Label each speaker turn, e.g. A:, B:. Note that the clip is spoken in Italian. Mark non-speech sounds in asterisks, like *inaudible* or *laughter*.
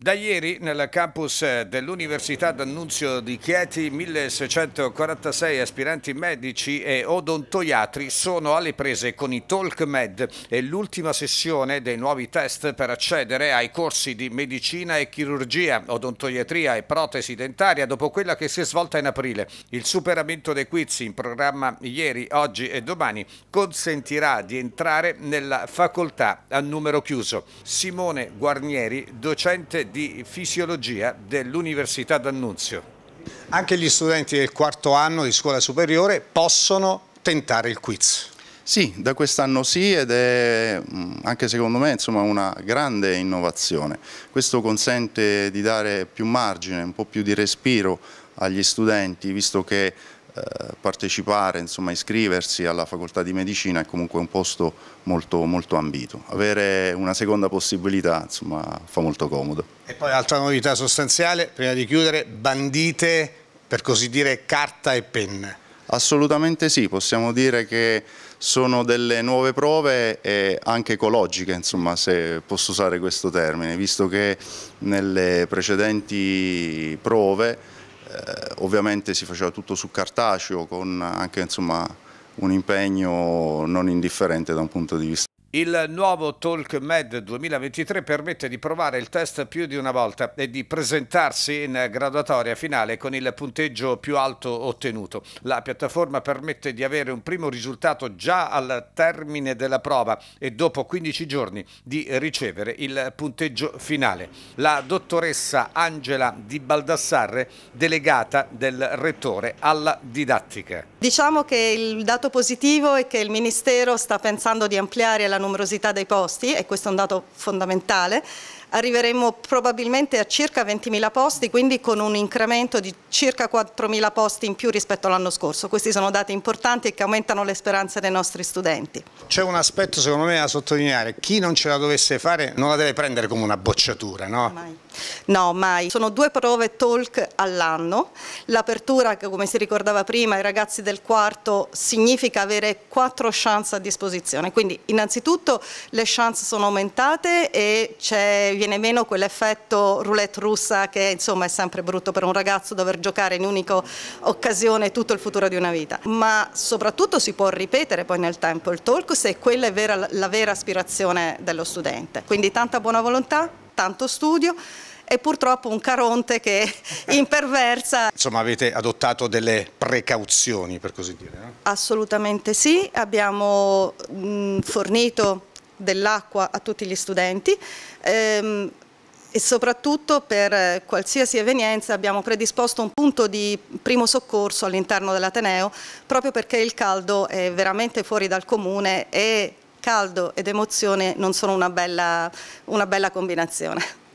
A: Da ieri nel campus eh, dell'Università d'Annunzio di Chieti 1646 aspiranti medici e odontoiatri sono alle prese con i Talk Med e l'ultima sessione dei nuovi test per accedere ai corsi di medicina e chirurgia, odontoiatria e protesi dentaria dopo quella che si è svolta in aprile. Il superamento dei quiz in programma ieri, oggi e domani consentirà di entrare nella facoltà a numero chiuso. Simone Guarnieri, docente di fisiologia dell'Università d'Annunzio. Anche gli studenti del quarto anno di scuola superiore possono tentare il quiz. Sì, da
B: quest'anno sì ed è mm, anche secondo me insomma, una grande innovazione. Questo consente di dare più margine, un po' più di respiro agli studenti, visto che eh, partecipare, insomma iscriversi alla facoltà di medicina è comunque un posto molto, molto ambito. Avere una seconda possibilità insomma, fa molto comodo.
A: E poi altra novità sostanziale, prima di chiudere, bandite per così dire carta e penne. Assolutamente sì, possiamo dire che sono delle
B: nuove prove anche ecologiche, insomma, se posso usare questo termine, visto che nelle precedenti prove eh, ovviamente si faceva tutto su cartaceo con anche insomma, un impegno non indifferente da un punto di vista
A: il nuovo Talk Med 2023 permette di provare il test più di una volta e di presentarsi in graduatoria finale con il punteggio più alto ottenuto. La piattaforma permette di avere un primo risultato già al termine della prova e dopo 15 giorni di ricevere il punteggio finale. La dottoressa Angela Di Baldassarre, delegata del rettore alla didattica.
C: Diciamo che il dato positivo è che il Ministero sta pensando di ampliare la numerosità dei posti e questo è un dato fondamentale, arriveremo probabilmente a circa 20.000 posti, quindi con un incremento di circa 4.000 posti in più rispetto all'anno scorso. Questi sono dati importanti e che aumentano le speranze dei nostri studenti.
A: C'è un aspetto secondo me da sottolineare, chi non ce la dovesse fare non la deve prendere come una bocciatura, no?
C: Mai. No, mai. Sono due prove talk all'anno. L'apertura, come si ricordava prima, ai ragazzi del quarto significa avere quattro chance a disposizione. Quindi innanzitutto le chance sono aumentate e c'è viene meno quell'effetto roulette russa che insomma è sempre brutto per un ragazzo dover giocare in un'unica occasione tutto il futuro di una vita, ma soprattutto si può ripetere poi nel tempo il talk se quella è vera, la vera aspirazione dello studente. Quindi tanta buona volontà, tanto studio e purtroppo un caronte che *laughs* imperversa.
A: Insomma avete adottato delle precauzioni per così dire? No?
C: Assolutamente sì, abbiamo mh, mm, fornito dell'acqua a tutti gli studenti. Ehm, e soprattutto per qualsiasi evenienza abbiamo predisposto un punto di primo soccorso all'interno dell'Ateneo proprio perché il caldo è veramente fuori dal comune e caldo ed emozione non sono una bella, una bella combinazione.